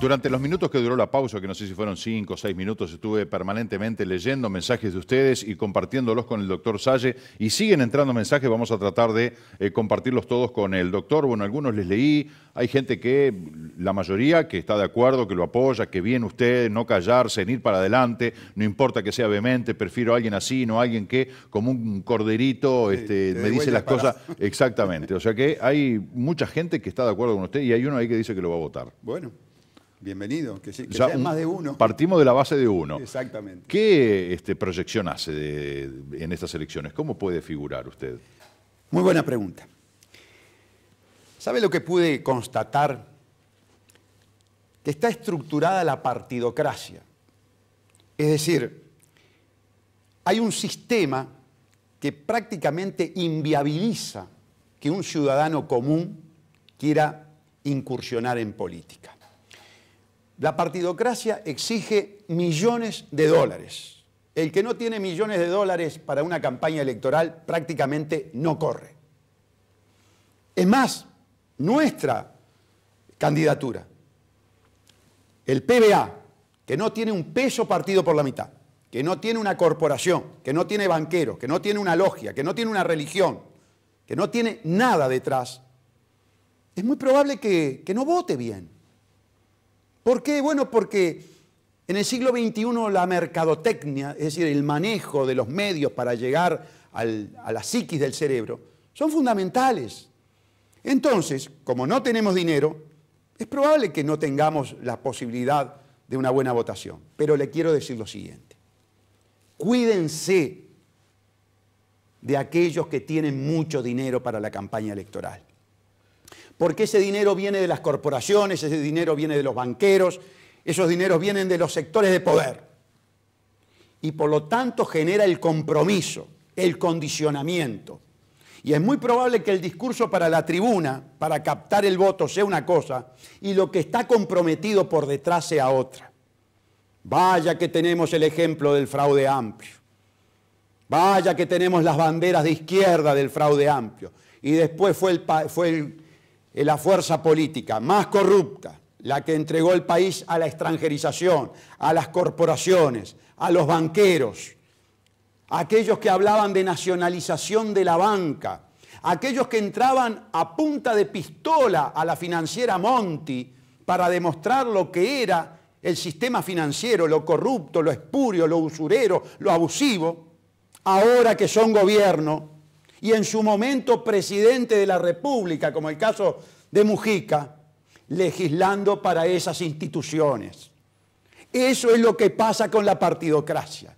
Durante los minutos que duró la pausa, que no sé si fueron cinco o seis minutos, estuve permanentemente leyendo mensajes de ustedes y compartiéndolos con el doctor Salle. Y siguen entrando mensajes, vamos a tratar de eh, compartirlos todos con el doctor. Bueno, algunos les leí, hay gente que, la mayoría, que está de acuerdo, que lo apoya, que bien usted, no callarse, en ir para adelante, no importa que sea vehemente, prefiero a alguien así, no a alguien que, como un corderito, este, me dice las cosas. Exactamente. O sea que hay mucha gente que está de acuerdo con usted y hay uno ahí que dice que lo va a votar. Bueno. Bienvenido, que, más de uno. Partimos de la base de uno. Exactamente. ¿Qué este, proyección hace en estas elecciones? ¿Cómo puede figurar usted? Muy buena pregunta. ¿Sabe lo que pude constatar? Que está estructurada la partidocracia. Es decir, hay un sistema que prácticamente inviabiliza que un ciudadano común quiera incursionar en política. La partidocracia exige millones de dólares. El que no tiene millones de dólares para una campaña electoral prácticamente no corre. Es más, nuestra candidatura, el PBA, que no tiene un peso partido por la mitad, que no tiene una corporación, que no tiene banqueros, que no tiene una logia, que no tiene una religión, que no tiene nada detrás, es muy probable que, que no vote bien ¿Por qué? Bueno, porque en el siglo XXI la mercadotecnia, es decir, el manejo de los medios para llegar a la psiquis del cerebro, son fundamentales. Entonces, como no tenemos dinero, es probable que no tengamos la posibilidad de una buena votación. Pero le quiero decir lo siguiente. Cuídense de aquellos que tienen mucho dinero para la campaña electoral porque ese dinero viene de las corporaciones, ese dinero viene de los banqueros, esos dineros vienen de los sectores de poder. Y por lo tanto genera el compromiso, el condicionamiento. Y es muy probable que el discurso para la tribuna, para captar el voto, sea una cosa y lo que está comprometido por detrás sea otra. Vaya que tenemos el ejemplo del fraude amplio. Vaya que tenemos las banderas de izquierda del fraude amplio. Y después fue el, fue el la fuerza política más corrupta, la que entregó el país a la extranjerización, a las corporaciones, a los banqueros, aquellos que hablaban de nacionalización de la banca, aquellos que entraban a punta de pistola a la financiera Monti para demostrar lo que era el sistema financiero, lo corrupto, lo espurio, lo usurero, lo abusivo, ahora que son gobierno, y en su momento presidente de la República, como el caso de Mujica, legislando para esas instituciones. Eso es lo que pasa con la partidocracia.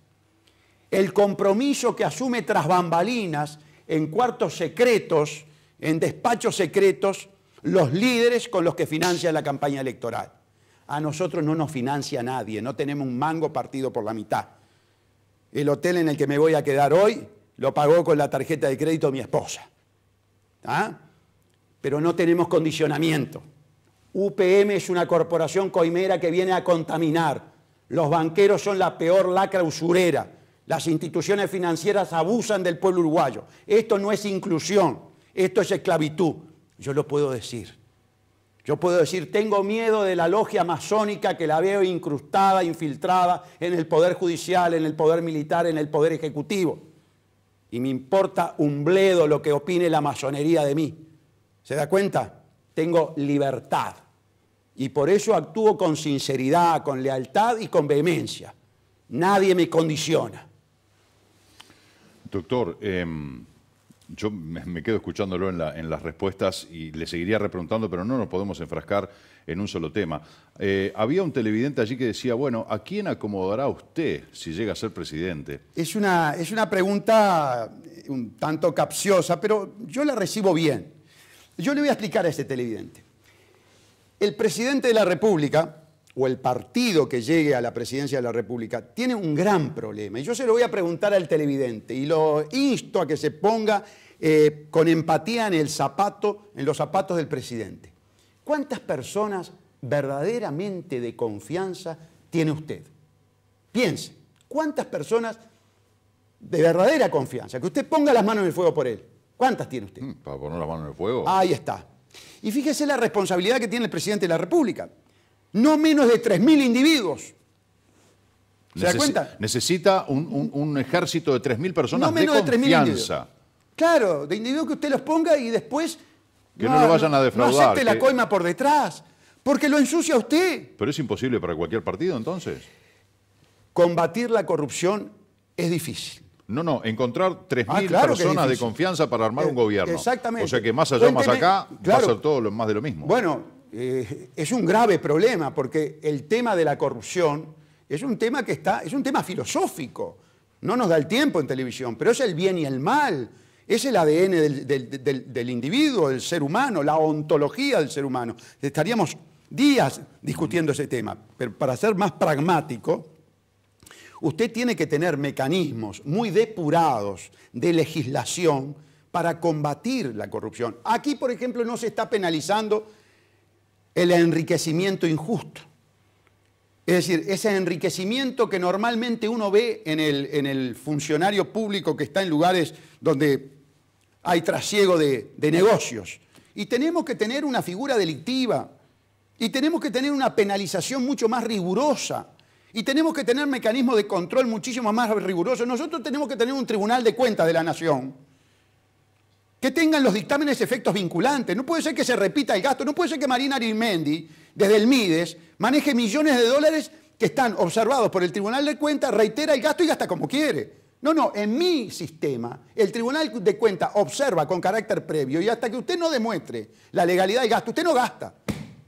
El compromiso que asume tras bambalinas, en cuartos secretos, en despachos secretos, los líderes con los que financia la campaña electoral. A nosotros no nos financia nadie, no tenemos un mango partido por la mitad. El hotel en el que me voy a quedar hoy lo pagó con la tarjeta de crédito mi esposa. ¿Ah? Pero no tenemos condicionamiento. UPM es una corporación coimera que viene a contaminar. Los banqueros son la peor lacra usurera. Las instituciones financieras abusan del pueblo uruguayo. Esto no es inclusión, esto es esclavitud. Yo lo puedo decir. Yo puedo decir, tengo miedo de la logia masónica que la veo incrustada, infiltrada en el poder judicial, en el poder militar, en el poder ejecutivo y me importa un bledo lo que opine la masonería de mí. ¿Se da cuenta? Tengo libertad y por eso actúo con sinceridad, con lealtad y con vehemencia. Nadie me condiciona. Doctor, em, yo me, quedo escuchándolo en, en las respuestas y le seguiría repreguntando, pero no nos podemos enfrascar en un solo tema. Eh, había un televidente allí que decía, bueno, ¿a quién acomodará usted si llega a ser presidente? Es una, es una pregunta eh, un tanto capciosa, pero yo la recibo bien. Yo le voy a explicar a este televidente. El presidente de la República, o el partido que llegue a la presidencia de la República, tiene un gran problema. Y yo se lo voy a preguntar al televidente y lo insto a que se ponga eh, con empatía en el zapato, en los zapatos del presidente. ¿Cuántas personas verdaderamente de confianza tiene usted? Piense, ¿cuántas personas de verdadera confianza? Que usted ponga las manos en el fuego por él. ¿Cuántas tiene usted? Mm, Para poner las manos en el fuego. Ahí está. Y fíjese la responsabilidad que tiene el presidente de la República. No menos de 3.000 individuos. ¿Se da cuenta? Necesita un, ejército de 3.000 personas no menos de, confianza. claro, de individuos que usted los ponga y después que no, lo vayan a defraudar. No acepte la coima por detrás, porque lo ensucia usted. Pero es imposible para cualquier partido, entonces. Combatir la corrupción es difícil. No, no, encontrar 3.000 ah, personas de confianza para armar un eh, gobierno. Exactamente. O sea que más allá, más acá, va a ser todo lo, más de lo mismo. Bueno, eh, es un grave problema porque el tema de la corrupción es un tema que está, es un tema filosófico. No nos da el tiempo en televisión, pero es el bien y el mal. Es el ADN del, del, individuo, del ser humano, la ontología del ser humano. Estaríamos días discutiendo ese tema, pero para ser más pragmático, usted tiene que tener mecanismos muy depurados de legislación para combatir la corrupción. Aquí, por ejemplo, no se está penalizando el enriquecimiento injusto. Es decir, ese enriquecimiento que normalmente uno ve en el, funcionario público que está en lugares donde hay trasiego de, de negocios. Y tenemos que tener una figura delictiva, y tenemos que tener una penalización mucho más rigurosa, y tenemos que tener mecanismos de control muchísimo más rigurosos. Nosotros tenemos que tener un tribunal de cuentas de la nación que tengan los dictámenes efectos vinculantes. No puede ser que se repita el gasto, no puede ser que Marina Arimendi desde el Mides, maneje millones de dólares que están observados por el Tribunal de Cuentas, reitera el gasto y gasta como quiere. No, no, en mi sistema, el Tribunal de Cuentas observa con carácter previo y hasta que usted no demuestre la legalidad del gasto, usted no gasta.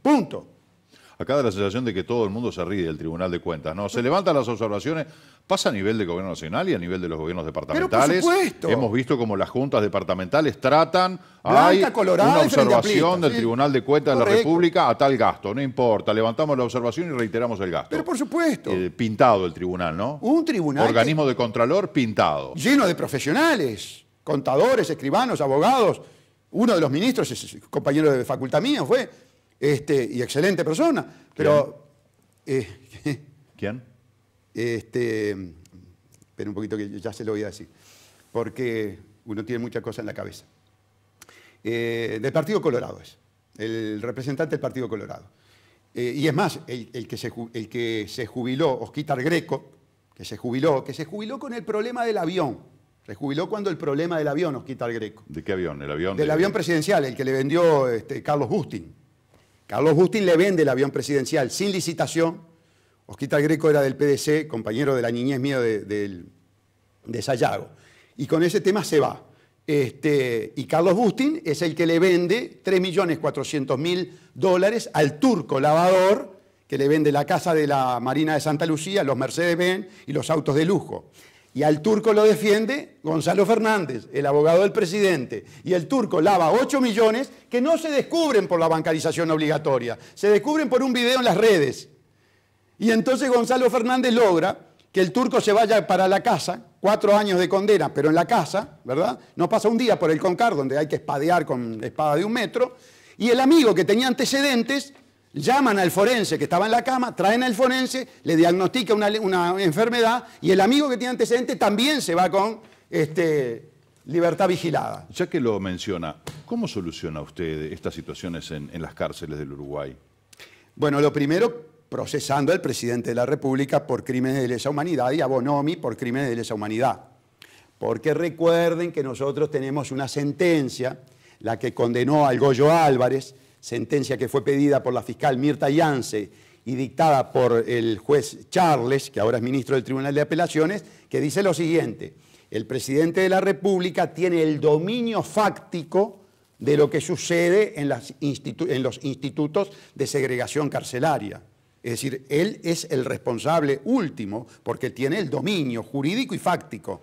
Punto. Acá da la sensación de que todo el mundo se ríe del Tribunal de Cuentas, ¿no? Se levantan las observaciones, Pasa a nivel de gobierno nacional y a nivel de los gobiernos departamentales. por supuesto. Hemos visto cómo las juntas departamentales tratan Blanca, hay una observación del Tribunal de Cuentas de la República a tal gasto. No importa, levantamos la observación y reiteramos el gasto. Pero por supuesto. Eh, pintado el tribunal, ¿no? Un tribunal. Organismo de contralor pintado. Lleno de profesionales, contadores, escribanos, abogados. Uno de los ministros, es compañero de facultad mío fue, este, y excelente persona. Pero. ¿Quién? Eh, Este, pero un poquito que ya se lo voy a decir, porque uno tiene muchas cosas en la cabeza. Eh, del Partido Colorado es, el representante del Partido Colorado. Eh, y es más, el, que se, el que se jubiló, Osquitar Greco, que se jubiló, que se jubiló con el problema del avión. Se jubiló cuando el problema del avión Osquitar Greco. ¿De qué avión? ¿El avión? Del avión presidencial, el que le vendió este, Carlos Bustin. Carlos justin le vende el avión presidencial sin licitación Osquita Greco era del PDC, compañero de la niñez mía de, Sayago. Y con ese tema se va. Este, y Carlos Bustin es el que le vende 3.400.000 dólares al turco lavador, que le vende la casa de la Marina de Santa Lucía, los Mercedes-Benz y los autos de lujo. Y al turco lo defiende Gonzalo Fernández, el abogado del presidente. Y el turco lava 8 millones que no se descubren por la bancarización obligatoria, se descubren por un video en las redes. Y entonces Gonzalo Fernández logra que el turco se vaya para la casa, cuatro años de condena, pero en la casa, ¿verdad? No pasa un día por el Concar, donde hay que espadear con espada de un metro, y el amigo que tenía antecedentes, llaman al forense que estaba en la cama, traen al forense, le diagnostica una, enfermedad, y el amigo que tiene antecedentes también se va con este, libertad vigilada. Ya que lo menciona, ¿cómo soluciona usted estas situaciones en las cárceles del Uruguay? Bueno, lo primero procesando al presidente de la República por crímenes de lesa humanidad y a Bonomi por crímenes de lesa humanidad. Porque recuerden que nosotros tenemos una sentencia, la que condenó al Goyo Álvarez, sentencia que fue pedida por la fiscal Mirta Yance y dictada por el juez Charles, que ahora es ministro del Tribunal de Apelaciones, que dice lo siguiente, el presidente de la República tiene el dominio fáctico de lo que sucede en, en los institutos de segregación carcelaria. Es decir, él es el responsable último porque tiene el dominio jurídico y fáctico.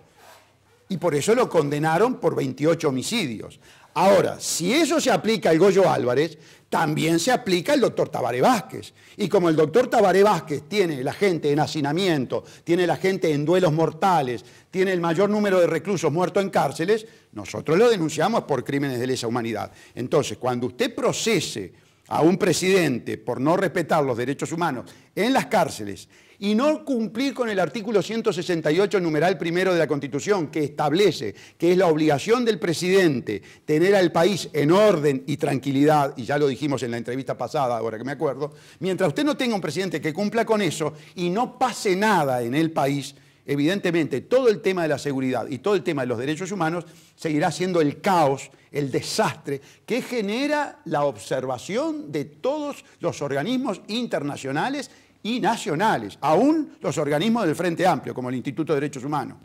Y por eso lo condenaron por 28 homicidios. Ahora, si eso se aplica al Goyo Álvarez, también se aplica al doctor Tabaré Vázquez. Y como el doctor Tabaré Vázquez tiene la gente en hacinamiento, tiene la gente en duelos mortales, tiene el mayor número de reclusos muertos en cárceles, nosotros lo denunciamos por crímenes de lesa humanidad. Entonces, cuando usted procese a un presidente por no respetar los derechos humanos en las cárceles y no cumplir con el artículo 168, numeral primero de la Constitución, que establece que es la obligación del presidente tener al país en orden y tranquilidad, y ya lo dijimos en la entrevista pasada, ahora que me acuerdo, mientras usted no tenga un presidente que cumpla con eso y no pase nada en el país, evidentemente todo el tema de la seguridad y todo el tema de los derechos humanos seguirá siendo el caos el desastre que genera la observación de todos los organismos internacionales y nacionales, aún los organismos del Frente Amplio, como el Instituto de Derechos Humanos.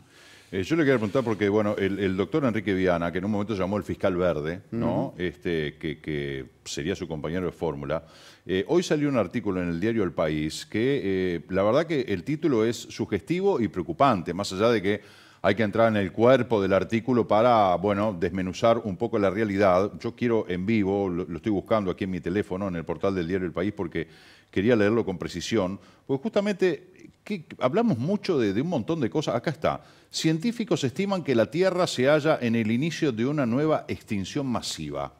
Eh, yo le quería preguntar porque, bueno, el, doctor Enrique Viana, que en un momento llamó el fiscal verde, ¿no? este, que, sería su compañero de fórmula, eh, hoy salió un artículo en el diario El País que eh, la verdad que el título es sugestivo y preocupante, más allá de que hay que entrar en el cuerpo del artículo para, bueno, desmenuzar un poco la realidad. Yo quiero en vivo, lo, estoy buscando aquí en mi teléfono, en el portal del diario El País, porque quería leerlo con precisión, Pues justamente hablamos mucho de, un montón de cosas. Acá está. Científicos estiman que la Tierra se halla en el inicio de una nueva extinción masiva.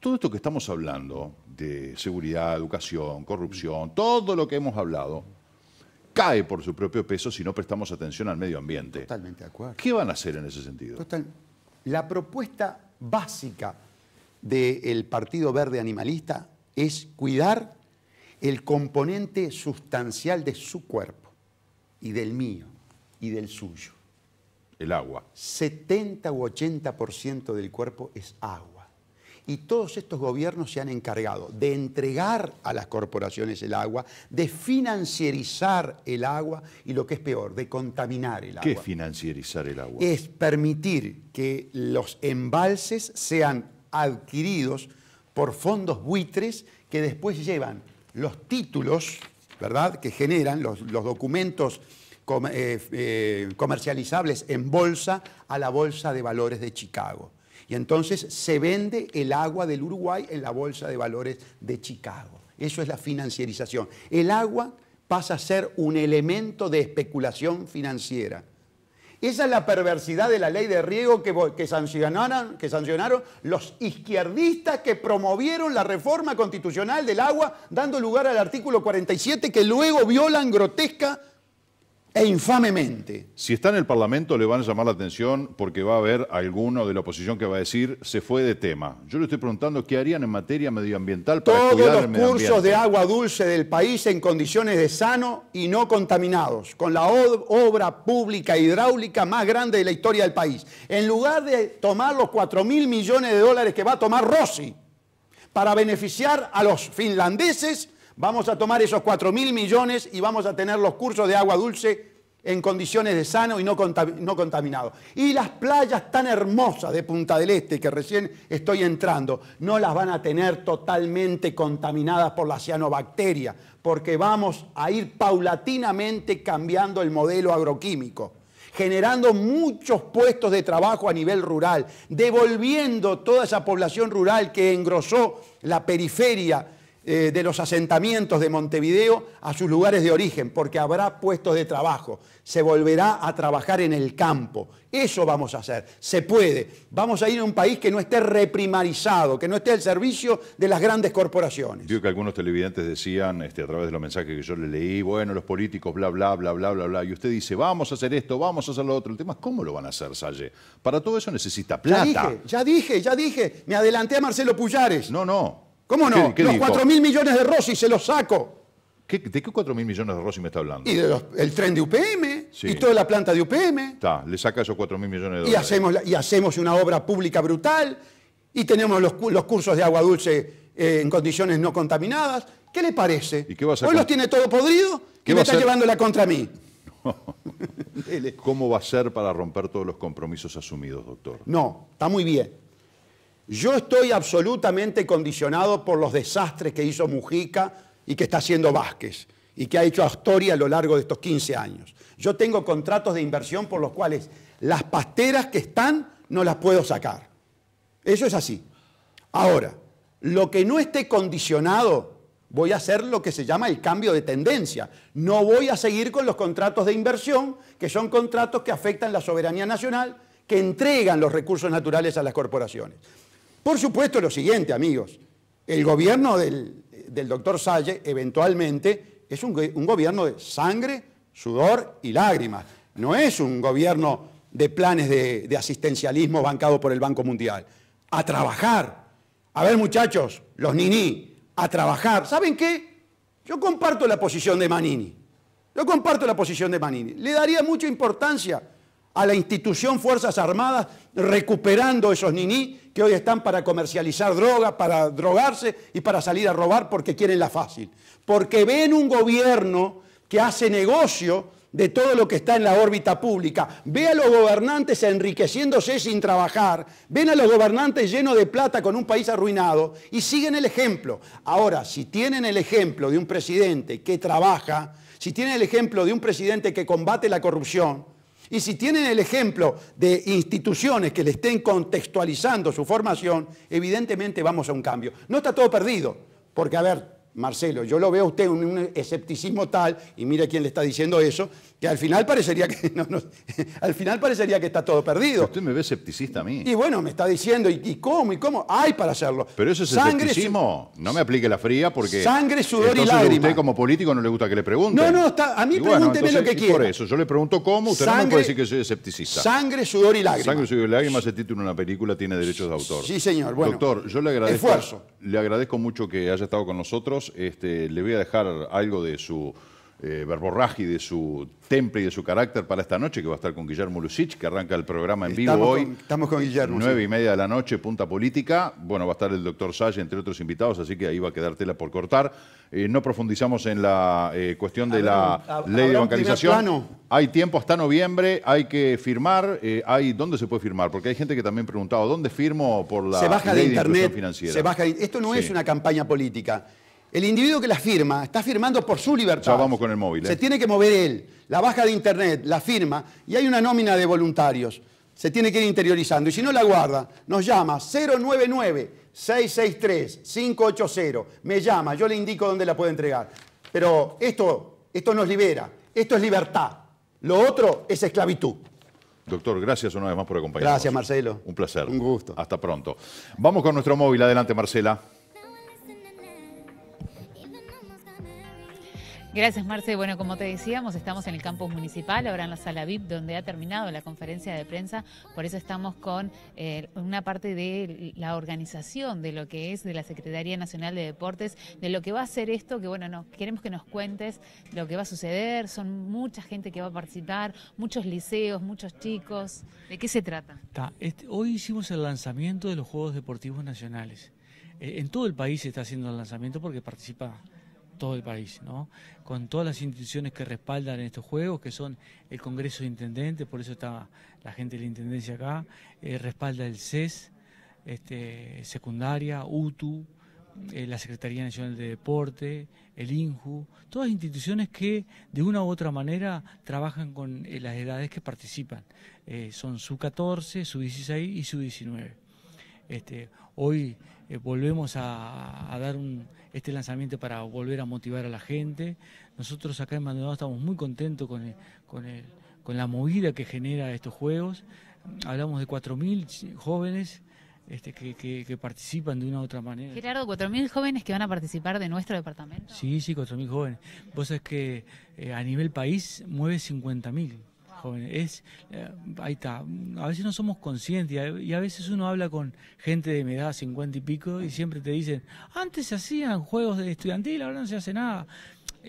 Todo esto que estamos hablando de seguridad, educación, corrupción, todo lo que hemos hablado, cae por su propio peso si no prestamos atención al medio ambiente. Totalmente de acuerdo. ¿Qué van a hacer en ese sentido? La propuesta básica del Partido Verde Animalista es cuidar el componente sustancial de su cuerpo y del mío y del suyo. El agua. 70 u 80% del cuerpo es agua. Y todos estos gobiernos se han encargado de entregar a las corporaciones el agua, de financiarizar el agua y lo que es peor, de contaminar el agua. ¿Qué es el agua? Es permitir que los embalses sean adquiridos por fondos buitres que después llevan los títulos, ¿verdad?, que generan los, documentos eh, eh, comercializables en bolsa a la Bolsa de Valores de Chicago. Y entonces se vende el agua del Uruguay en la Bolsa de Valores de Chicago. Eso es la financiarización. El agua pasa a ser un elemento de especulación financiera. Esa es la perversidad de la ley de riego que, sancionaron, que sancionaron los izquierdistas que promovieron la reforma constitucional del agua, dando lugar al artículo 47 que luego violan grotesca e infamemente. Si está en el Parlamento le van a llamar la atención porque va a haber alguno de la oposición que va a decir se fue de tema. Yo le estoy preguntando qué harían en materia medioambiental para Todos los cursos de agua dulce del país en condiciones de sano y no contaminados, con la obra pública hidráulica más grande de la historia del país. En lugar de tomar los 4 mil millones de dólares que va a tomar Rossi para beneficiar a los finlandeses Vamos a tomar esos 4 mil millones y vamos a tener los cursos de agua dulce en condiciones de sano y no, contaminado. Y las playas tan hermosas de Punta del Este que recién estoy entrando, no las van a tener totalmente contaminadas por la cianobacteria, porque vamos a ir paulatinamente cambiando el modelo agroquímico generando muchos puestos de trabajo a nivel rural, devolviendo toda esa población rural que engrosó la periferia eh, de los asentamientos de Montevideo a sus lugares de origen, porque habrá puestos de trabajo, se volverá a trabajar en el campo. Eso vamos a hacer, se puede. Vamos a ir a un país que no esté reprimarizado, que no esté al servicio de las grandes corporaciones. Digo que algunos televidentes decían, este, a través de los mensajes que yo le leí, bueno, los políticos, bla, bla, bla, bla, bla, bla, y usted dice, vamos a hacer esto, vamos a hacer lo otro. El tema es cómo lo van a hacer, Salle. Para todo eso necesita plata. Ya dije, ya dije, ya dije. Me adelanté a Marcelo Puyares. No, no. ¿Cómo no? los 4.000 mil millones de Rossi se los saco. ¿De qué 4.000 mil millones de Rossi me está hablando? Y del tren de UPM, y toda la planta de UPM. Está, le saca esos 4.000 mil millones de dólares. Y hacemos, y hacemos una obra pública brutal, y tenemos los, cursos de agua dulce eh, en condiciones no contaminadas. ¿Qué le parece? ¿Y los tiene todo podrido ¿Qué y me está llevándola contra mí. ¿Cómo va a ser para romper todos los compromisos asumidos, doctor? No, está muy bien. Yo estoy absolutamente condicionado por los desastres que hizo Mujica y que está haciendo Vázquez y que ha hecho Astoria a lo largo de estos 15 años. Yo tengo contratos de inversión por los cuales las pasteras que están no las puedo sacar. Eso es así. Ahora, lo que no esté condicionado, voy a hacer lo que se llama el cambio de tendencia. No voy a seguir con los contratos de inversión, que son contratos que afectan la soberanía nacional, que entregan los recursos naturales a las corporaciones. Por supuesto lo siguiente, amigos, el gobierno del, doctor Salle eventualmente es un, gobierno de sangre, sudor y lágrimas. No es un gobierno de planes de, de, asistencialismo bancado por el Banco Mundial. A trabajar. A ver, muchachos, los niní, a trabajar. ¿Saben qué? Yo comparto la posición de Manini. Yo comparto la posición de Manini. Le daría mucha importancia a la institución Fuerzas Armadas recuperando esos niní que hoy están para comercializar droga, para drogarse y para salir a robar porque quieren la fácil. Porque ven un gobierno que hace negocio de todo lo que está en la órbita pública. Ve a los gobernantes enriqueciéndose sin trabajar, ven a los gobernantes llenos de plata con un país arruinado y siguen el ejemplo. Ahora, si tienen el ejemplo de un presidente que trabaja, si tienen el ejemplo de un presidente que combate la corrupción, y si tienen el ejemplo de instituciones que le estén contextualizando su formación, evidentemente vamos a un cambio. No está todo perdido, porque a ver, Marcelo, yo lo veo a usted en un escepticismo tal, y mire quién le está diciendo eso, que al final parecería que, al final parecería que está todo perdido. Usted me ve escepticista a mí. Y bueno, me está diciendo, ¿y, cómo? ¿Y cómo? Hay para hacerlo. Pero ese es escepticismo. No me aplique la fría porque. Sangre, sudor y lágrimas. Usted como político no le gusta que le pregunte No, no, a mí pregúnteme lo que quiera. Por eso, yo le pregunto cómo, usted no me puede decir que soy escepticista. Sangre, sudor y lágrimas. Sangre, sudor y lágrimas, el título de una película tiene derechos de autor. Sí, señor. Bueno, Doctor, yo le agradezco. Esfuerzo. Le agradezco mucho que haya estado con nosotros. Este, le voy a dejar algo de su eh, y de su temple y de su carácter para esta noche, que va a estar con Guillermo Lucich, que arranca el programa en vivo hoy. estamos con Guillermo. Nueve y media de la noche, punta política. Bueno, va a estar el doctor Salle, entre otros invitados, así que ahí va a quedar tela por cortar. Eh, no profundizamos en la eh, cuestión de la ley de bancarización. Hay tiempo hasta noviembre, hay que firmar. Eh, hay, ¿Dónde se puede firmar? Porque hay gente que también preguntaba, ¿dónde firmo por la se baja ley de, internet, financiera? esto no es una campaña política. El individuo que la firma está firmando por su libertad. Ya vamos con el móvil. Se eh. tiene que mover él. La baja de internet, la firma y hay una nómina de voluntarios. Se tiene que ir interiorizando. Y si no la guarda, nos llama 099-663-580. Me llama, yo le indico dónde la puede entregar. Pero esto, esto nos libera. Esto es libertad. Lo otro es esclavitud. Doctor, gracias una vez más por acompañarnos. Gracias, Marcelo. Un placer. Un gusto. Hasta pronto. Vamos con nuestro móvil. Adelante, Marcela. Gracias, Marce. Bueno, como te decíamos, estamos en el campus municipal, ahora en la sala VIP, donde ha terminado la conferencia de prensa. Por eso estamos con eh, una parte de la organización de lo que es de la Secretaría Nacional de Deportes, de lo que va a ser esto, que bueno, nos queremos que nos cuentes lo que va a suceder. Son mucha gente que va a participar, muchos liceos, muchos chicos. ¿De qué se trata? Este, hoy hicimos el lanzamiento de los Juegos Deportivos Nacionales. Eh, en todo el país se está haciendo el lanzamiento porque participa todo el país, ¿no? Con todas las instituciones que respaldan estos juegos, que son el Congreso de Intendentes, por eso está la gente de la Intendencia acá, eh, respalda el CES, este, secundaria, UTU, eh, la Secretaría Nacional de Deporte, el INJU, todas instituciones que de una u otra manera trabajan con eh, las edades que participan. son su 14, su 16 y su 19. Este, hoy eh, volvemos a, dar este lanzamiento para volver a motivar a la gente. Nosotros acá en Maldonado estamos muy contentos con, con, la movida que genera estos juegos. Hablamos de 4.000 jóvenes este, que, participan de una u otra manera. Gerardo, 4.000 jóvenes que van a participar de nuestro departamento. Sí, sí, 4.000 jóvenes. Vos sabés que eh, a nivel país mueve 50.000 jóvenes. Es, eh, ahí está, a veces no somos conscientes y a, veces uno habla con gente de mi edad, 50 y pico, y siempre te dicen, antes se hacían juegos de estudiantil, ahora no se hace nada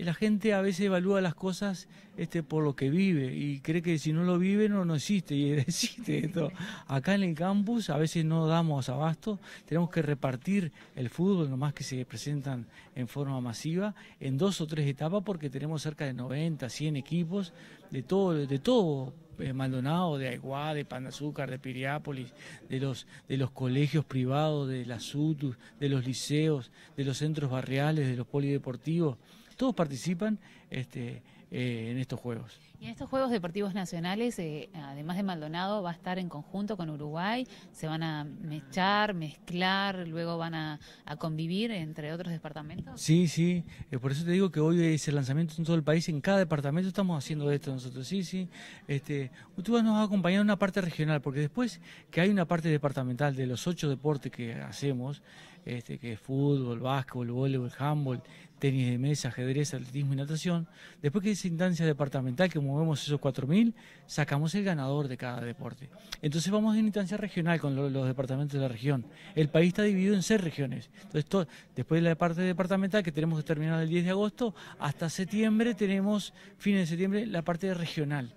la gente a veces evalúa las cosas este, por lo que vive y cree que si no lo vive no, no existe y existe esto. Acá en el campus a veces no damos abasto, tenemos que repartir el fútbol, nomás que se presentan en forma masiva, en dos o tres etapas porque tenemos cerca de 90, 100 equipos de todo, de todo eh, Maldonado, de Aiguá, de Panazúcar, de Piriápolis, de los, de los colegios privados, de las UTU, de los liceos, de los centros barriales, de los polideportivos todos participan este, eh, en estos juegos. Y en estos Juegos Deportivos Nacionales, eh, además de Maldonado, va a estar en conjunto con Uruguay, se van a mechar, mezclar, luego van a, convivir entre otros departamentos. Sí, sí, eh, por eso te digo que hoy es el lanzamiento en todo el país, en cada departamento estamos haciendo esto nosotros, sí, sí. Este, nos va a acompañar en una parte regional, porque después que hay una parte departamental de los ocho deportes que hacemos, este, que es fútbol, básquetbol, voleibol, handball, tenis de mesa, ajedrez, atletismo y natación, después que esa instancia departamental que vemos, esos 4.000, sacamos el ganador de cada deporte. Entonces vamos una instancia regional con los departamentos de la región. El país está dividido en seis regiones. Entonces, después de la parte departamental que tenemos que terminar el 10 de agosto, hasta septiembre tenemos, fin de septiembre, la parte regional.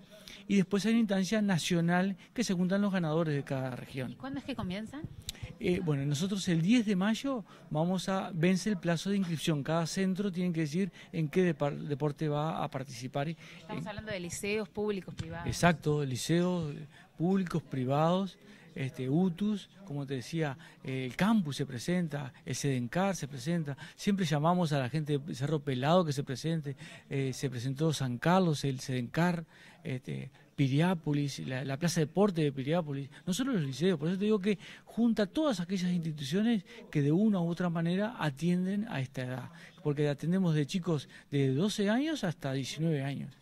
Y después hay una instancia nacional que se juntan los ganadores de cada región. ¿Y cuándo es que comienzan? Eh, bueno, nosotros el 10 de mayo vamos a vence el plazo de inscripción. Cada centro tiene que decir en qué deporte va a participar. Estamos eh, hablando de liceos públicos, privados. Exacto, liceos públicos, privados este, UTUS, como te decía, eh, el campus se presenta, el SEDENCAR se presenta, siempre llamamos a la gente de Cerro Pelado que se presente, eh, se presentó San Carlos, el SEDENCAR, este, Piriápolis, la, la, Plaza Deporte de Piriápolis, no solo los liceos, por eso te digo que junta todas aquellas instituciones que de una u otra manera atienden a esta edad, porque atendemos de chicos de 12 años hasta 19 años.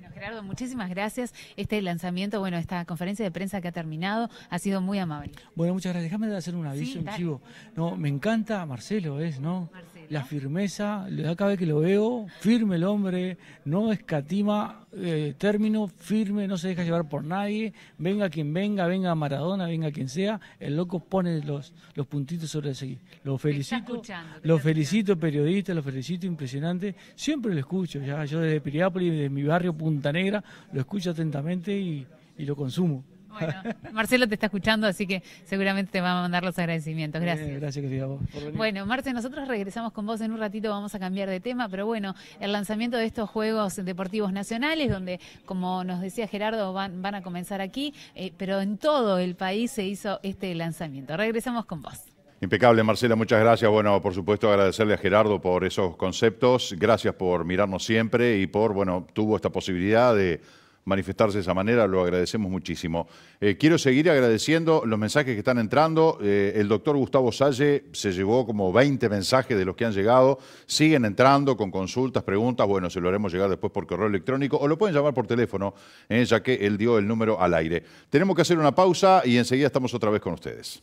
Bueno, Gerardo, muchísimas gracias. Este lanzamiento, bueno, esta conferencia de prensa que ha terminado, ha sido muy amable. Bueno, muchas gracias. Déjame hacer un aviso, chivo. No, me encanta Marcelo, es, ¿no? la firmeza, cada vez que lo veo, firme el hombre, no escatima eh, término, firme, no se deja llevar por nadie, venga quien venga, venga Maradona, venga quien sea, el loco pone los, puntitos sobre seguir. Lo felicito, lo felicito periodista, lo felicito impresionante, siempre lo escucho, ya yo desde Piriápolis, desde mi barrio Punta Negra, lo escucho atentamente y lo consumo. Bueno, Marcelo te está escuchando, así que seguramente te va a mandar los agradecimientos. Gracias. gracias, que vos Bueno, Marce, nosotros regresamos con vos en un ratito, vamos a cambiar de tema, pero bueno, el lanzamiento de estos Juegos Deportivos Nacionales, donde, como nos decía Gerardo, van, van a comenzar aquí, eh, pero en todo el país se hizo este lanzamiento. Regresamos con vos. Impecable, Marcela, muchas gracias. Bueno, por supuesto, agradecerle a Gerardo por esos conceptos. Gracias por mirarnos siempre y por, bueno, tuvo esta posibilidad de manifestarse de esa manera, lo agradecemos muchísimo. Eh, quiero seguir agradeciendo los mensajes que están entrando. Eh, el doctor Gustavo Salle se llevó como 20 mensajes de los que han llegado. Siguen entrando con consultas, preguntas. Bueno, se lo haremos llegar después por correo electrónico o lo pueden llamar por teléfono, eh, ya que él dio el número al aire. Tenemos que hacer una pausa y enseguida estamos otra vez con ustedes.